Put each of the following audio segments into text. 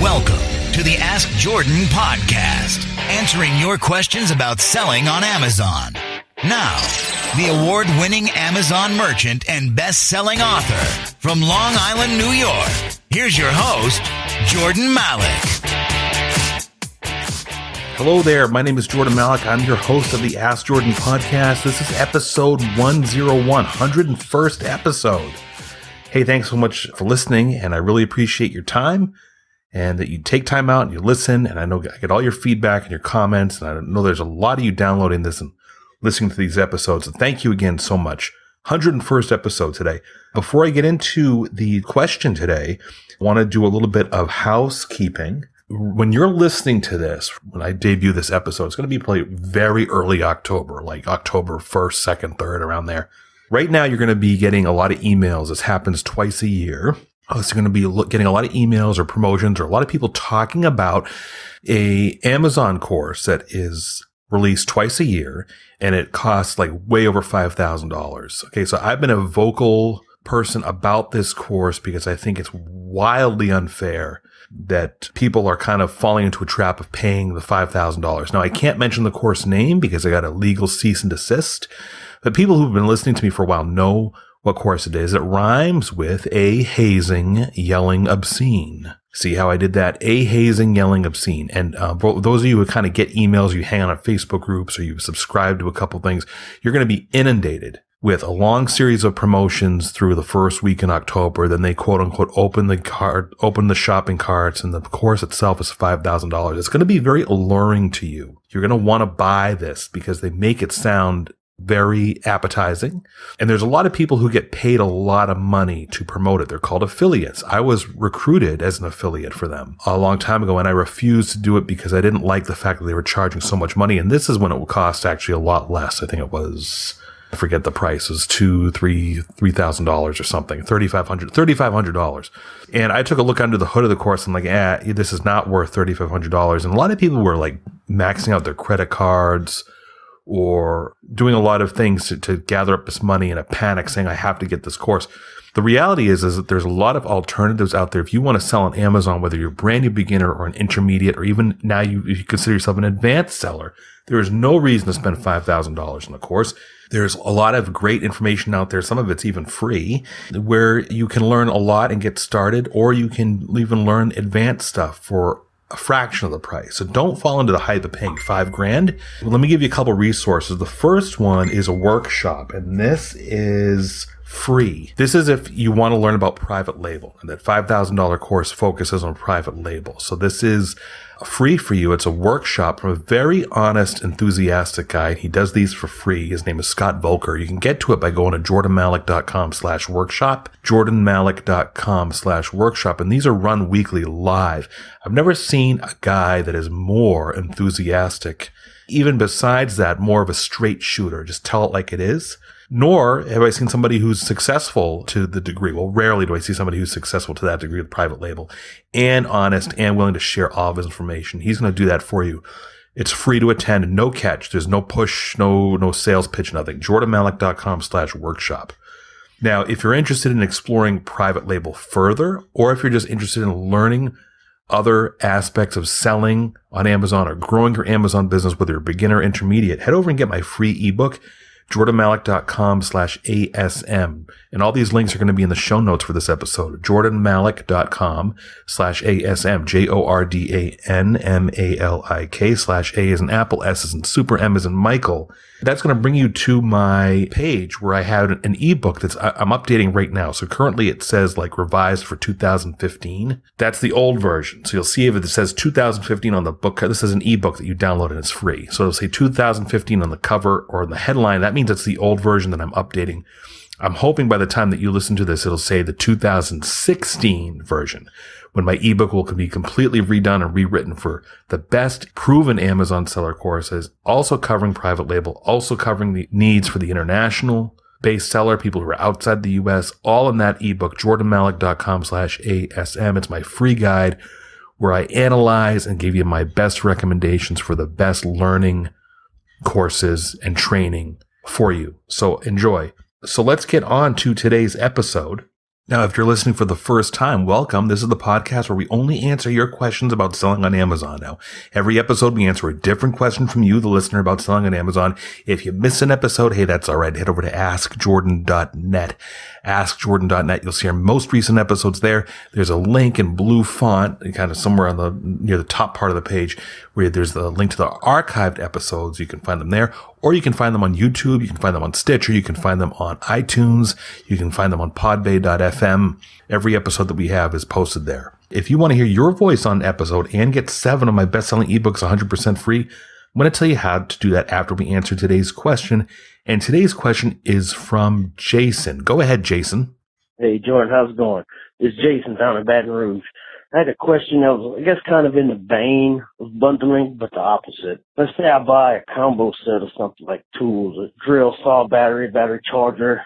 Welcome to the Ask Jordan podcast, answering your questions about selling on Amazon. Now, the award winning Amazon merchant and best selling author from Long Island, New York. Here's your host, Jordan Malik. Hello there. My name is Jordan Malik. I'm your host of the Ask Jordan podcast. This is episode 101, 101st episode. Hey, thanks so much for listening, and I really appreciate your time and that you take time out and you listen. And I know I get all your feedback and your comments. And I know there's a lot of you downloading this and listening to these episodes. And thank you again so much. 101st episode today. Before I get into the question today, I want to do a little bit of housekeeping. When you're listening to this, when I debut this episode, it's going to be played very early October, like October 1st, 2nd, 3rd, around there. Right now, you're going to be getting a lot of emails. This happens twice a year it's going to be getting a lot of emails or promotions or a lot of people talking about a Amazon course that is released twice a year and it costs like way over $5,000. Okay. So I've been a vocal person about this course because I think it's wildly unfair that people are kind of falling into a trap of paying the $5,000. Now I can't mention the course name because I got a legal cease and desist, but people who've been listening to me for a while know well, of course it is. It rhymes with a hazing, yelling, obscene. See how I did that? A hazing, yelling, obscene. And uh, those of you who kind of get emails, you hang on our Facebook groups, or you subscribe to a couple things, you're going to be inundated with a long series of promotions through the first week in October. Then they quote unquote open the cart, open the shopping carts, and the course itself is five thousand dollars. It's going to be very alluring to you. You're going to want to buy this because they make it sound very appetizing. And there's a lot of people who get paid a lot of money to promote it. They're called affiliates. I was recruited as an affiliate for them a long time ago, and I refused to do it because I didn't like the fact that they were charging so much money. And this is when it would cost actually a lot less. I think it was. I forget the price is was two, three, three thousand dollars or something, thirty five hundred, thirty five hundred dollars. And I took a look under the hood of the course. and like, ah, eh, this is not worth thirty five hundred dollars. And a lot of people were like maxing out their credit cards, or doing a lot of things to, to, gather up this money in a panic saying i have to get this course the reality is is that there's a lot of alternatives out there if you want to sell on amazon whether you're a brand new beginner or an intermediate or even now you, you consider yourself an advanced seller there is no reason to spend $5000 on a course there's a lot of great information out there some of it's even free where you can learn a lot and get started or you can even learn advanced stuff for a fraction of the price. So don't fall into the hype of paying five grand. Let me give you a couple resources. The first one is a workshop, and this is free. This is if you want to learn about private label and that $5,000 course focuses on private label. So this is free for you. It's a workshop from a very honest, enthusiastic guy. He does these for free. His name is Scott Volker. You can get to it by going to jordanmalik.com slash workshop, jordanmalik.com slash workshop. And these are run weekly live. I've never seen a guy that is more enthusiastic, even besides that, more of a straight shooter. Just tell it like it is nor have I seen somebody who's successful to the degree. Well, rarely do I see somebody who's successful to that degree with private label and honest and willing to share all of his information. He's going to do that for you. It's free to attend, no catch. There's no push, no no sales pitch, nothing. jordanmalik.com slash workshop. Now, if you're interested in exploring private label further, or if you're just interested in learning other aspects of selling on Amazon or growing your Amazon business, whether you're beginner or intermediate, head over and get my free ebook jordanmalik.com slash ASM. And all these links are going to be in the show notes for this episode. jordanmalik.com slash ASM, J-O-R-D-A-N-M-A-L-I-K slash A is an apple, S is in super, M is in Michael, that's going to bring you to my page where I have an ebook that's I'm updating right now. So currently it says like revised for 2015. That's the old version. So you'll see if it says 2015 on the book. This is an ebook that you download and it's free. So it'll say 2015 on the cover or in the headline. That means it's the old version that I'm updating. I'm hoping by the time that you listen to this, it'll say the 2016 version when my ebook will be completely redone and rewritten for the best proven Amazon seller courses, also covering private label, also covering the needs for the international based seller, people who are outside the US, all in that ebook, jordanmalik.com slash ASM. It's my free guide where I analyze and give you my best recommendations for the best learning courses and training for you. So enjoy. So let's get on to today's episode. Now, if you're listening for the first time, welcome. This is the podcast where we only answer your questions about selling on Amazon. Now, every episode we answer a different question from you, the listener, about selling on Amazon. If you miss an episode, hey, that's all right. Head over to askjordan.net askjordan.net. You'll see our most recent episodes there. There's a link in blue font, kind of somewhere on the near the top part of the page, where there's the link to the archived episodes. You can find them there, or you can find them on YouTube. You can find them on Stitcher. You can find them on iTunes. You can find them on podbay.fm. Every episode that we have is posted there. If you want to hear your voice on an episode and get seven of my best selling ebooks 100% free, I'm going to tell you how to do that after we answer today's question and today's question is from Jason. Go ahead, Jason. Hey, Jordan, how's it going? It's Jason down in Baton Rouge. I had a question that was, I guess, kind of in the vein of bundling, but the opposite. Let's say I buy a combo set of something like tools, a drill, saw, battery, battery charger,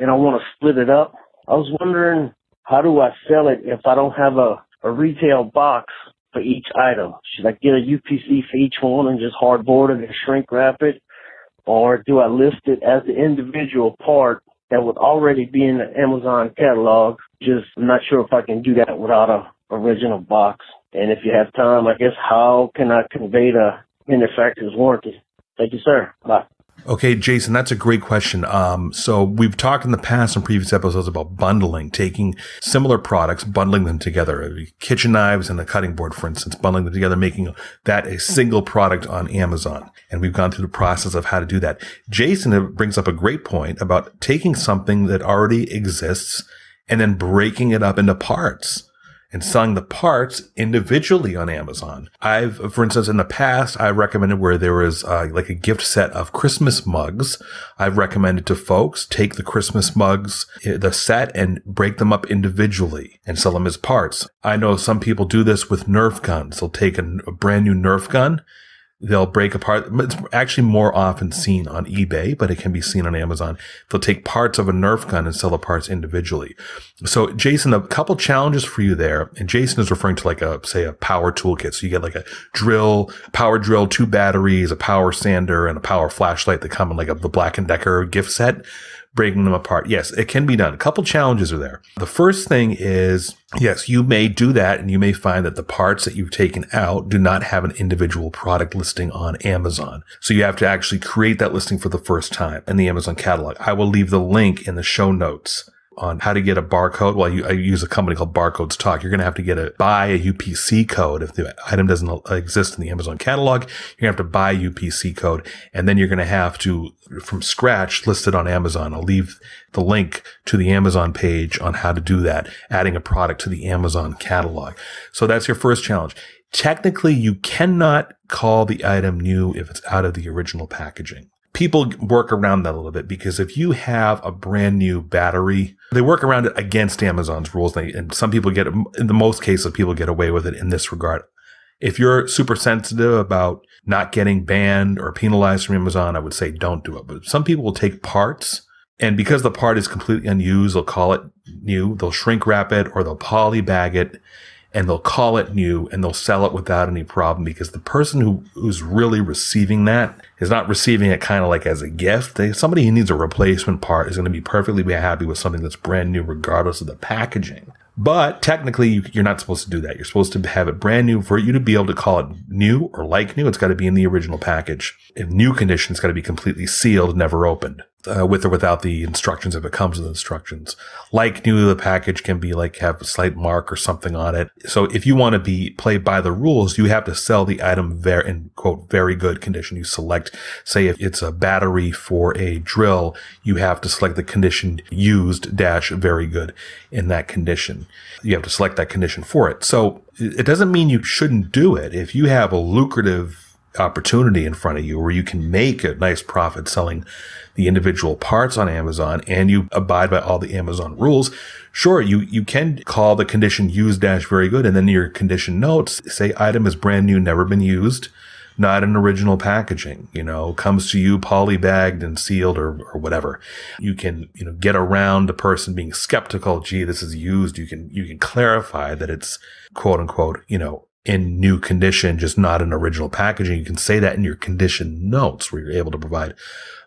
and I want to split it up. I was wondering, how do I sell it if I don't have a, a retail box for each item? Should I get a UPC for each one and just hardboard it and shrink wrap it? or do I list it as the individual part that would already be in the Amazon catalog? Just I'm not sure if I can do that without a original box. And if you have time, I guess how can I convey the manufacturer's warranty? Thank you, sir. Bye. Okay, Jason, that's a great question. Um, so we've talked in the past in previous episodes about bundling, taking similar products, bundling them together, kitchen knives and a cutting board, for instance, bundling them together, making that a single product on Amazon. And we've gone through the process of how to do that. Jason brings up a great point about taking something that already exists and then breaking it up into parts and selling the parts individually on Amazon. I've, for instance, in the past, I recommended where there was uh, like a gift set of Christmas mugs. I've recommended to folks take the Christmas mugs, eh, the set, and break them up individually and sell them as parts. I know some people do this with Nerf guns. They'll take a, a brand new Nerf gun they'll break apart. It's actually more often seen on eBay, but it can be seen on Amazon. They'll take parts of a Nerf gun and sell the parts individually. So, Jason, a couple challenges for you there. And Jason is referring to like a, say, a power toolkit. So you get like a drill, power drill, two batteries, a power sander, and a power flashlight that come in like a, the Black and Decker gift set breaking them apart. Yes, it can be done. A couple challenges are there. The first thing is, yes, you may do that and you may find that the parts that you've taken out do not have an individual product listing on Amazon. So you have to actually create that listing for the first time in the Amazon catalog. I will leave the link in the show notes on how to get a barcode. Well, you, I use a company called Barcodes Talk. You're going to have to get a buy a UPC code if the item doesn't uh, exist in the Amazon catalog. You're going to have to buy a UPC code, and then you're going to have to from scratch list it on Amazon. I'll leave the link to the Amazon page on how to do that, adding a product to the Amazon catalog. So that's your first challenge. Technically, you cannot call the item new if it's out of the original packaging people work around that a little bit because if you have a brand new battery, they work around it against Amazon's rules. And, they, and some people get, in the most cases, people get away with it in this regard. If you're super sensitive about not getting banned or penalized from Amazon, I would say don't do it. But some people will take parts and because the part is completely unused, they'll call it new, they'll shrink wrap it or they'll poly bag it and they'll call it new and they'll sell it without any problem because the person who, who's really receiving that is not receiving it kind of like as a gift. They, somebody who needs a replacement part is going to be perfectly happy with something that's brand new, regardless of the packaging. But technically, you're not supposed to do that. You're supposed to have it brand new for you to be able to call it new or like new. It's got to be in the original package. In new condition, it's got to be completely sealed, never opened uh, with or without the instructions if it comes with instructions. Like new, the package can be like have a slight mark or something on it. So if you want to be play by the rules, you have to sell the item very in quote very good condition. You select, say, if it's a battery for a drill, you have to select the condition used dash very good in that condition. You have to select that condition for it. So it doesn't mean you shouldn't do it if you have a lucrative opportunity in front of you where you can make a nice profit selling the individual parts on Amazon and you abide by all the Amazon rules. Sure, you, you can call the condition used dash very good. And then your condition notes say item is brand new, never been used, not an original packaging, you know, comes to you poly bagged and sealed or, or whatever. You can, you know, get around the person being skeptical. Gee, this is used. You can, you can clarify that it's quote unquote, you know, in new condition, just not in original packaging. You can say that in your condition notes where you're able to provide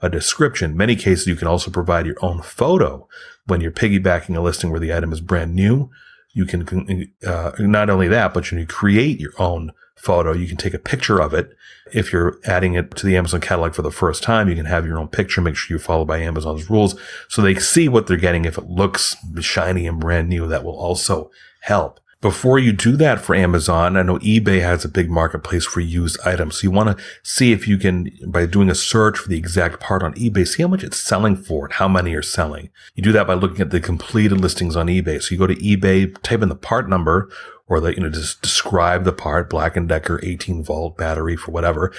a description. many cases, you can also provide your own photo when you're piggybacking a listing where the item is brand new. You can, uh, not only that, but you can create your own photo. You can take a picture of it. If you're adding it to the Amazon catalog for the first time, you can have your own picture. Make sure you follow by Amazon's rules so they see what they're getting. If it looks shiny and brand new, that will also help. Before you do that for Amazon, I know eBay has a big marketplace for used items. So you want to see if you can, by doing a search for the exact part on eBay, see how much it's selling for and how many are selling. You do that by looking at the completed listings on eBay. So you go to eBay, type in the part number or the, you know, just describe the part, black and decker, 18 volt battery for whatever.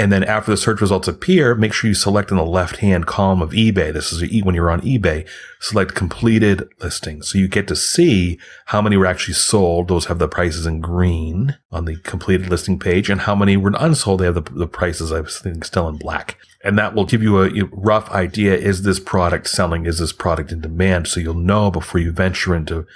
And then after the search results appear, make sure you select in the left hand column of eBay. This is when you're on eBay, select completed listing. So you get to see how many were actually sold. Those have the prices in green on the completed listing page and how many were unsold. They have the, the prices, I think, still in black. And that will give you a rough idea. Is this product selling? Is this product in demand? So you'll know before you venture into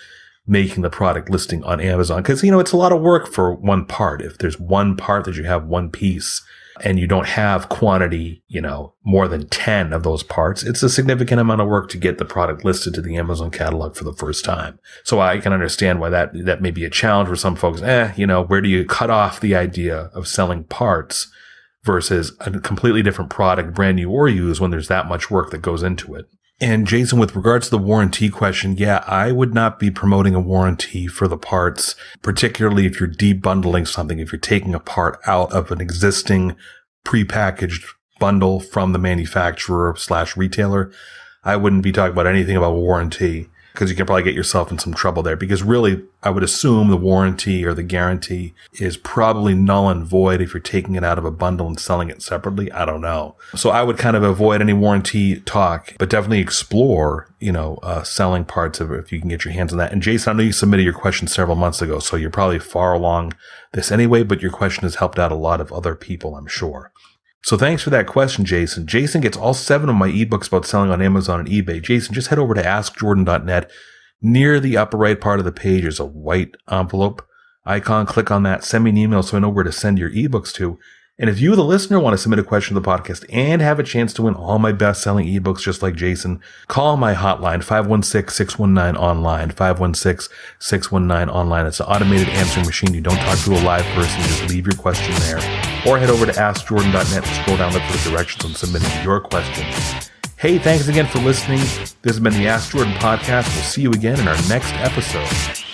making the product listing on Amazon. Cause you know, it's a lot of work for one part. If there's one part that you have one piece, and you don't have quantity, you know, more than 10 of those parts, it's a significant amount of work to get the product listed to the Amazon catalog for the first time. So I can understand why that, that may be a challenge for some folks. Eh, you know, where do you cut off the idea of selling parts versus a completely different product, brand new or used when there's that much work that goes into it? And Jason, with regards to the warranty question, yeah, I would not be promoting a warranty for the parts, particularly if you're debundling something, if you're taking a part out of an existing prepackaged bundle from the manufacturer slash retailer. I wouldn't be talking about anything about warranty because you could probably get yourself in some trouble there. Because really, I would assume the warranty or the guarantee is probably null and void if you're taking it out of a bundle and selling it separately. I don't know. So I would kind of avoid any warranty talk, but definitely explore, you know, uh, selling parts of it if you can get your hands on that. And Jason, I know you submitted your question several months ago, so you're probably far along this anyway, but your question has helped out a lot of other people, I'm sure. So thanks for that question, Jason. Jason gets all seven of my ebooks about selling on Amazon and eBay. Jason, just head over to askjordan.net. Near the upper right part of the page is a white envelope icon. Click on that. Send me an email so I know where to send your ebooks to. And if you, the listener, want to submit a question to the podcast and have a chance to win all my best selling ebooks just like Jason, call my hotline 516-619-ONLINE, 516-619-ONLINE. It's an automated answering machine. You don't talk to a live person. You just leave your question there or head over to AskJordan.net to scroll down the for directions on submitting your questions. Hey, thanks again for listening. This has been the Ask Jordan podcast. We'll see you again in our next episode.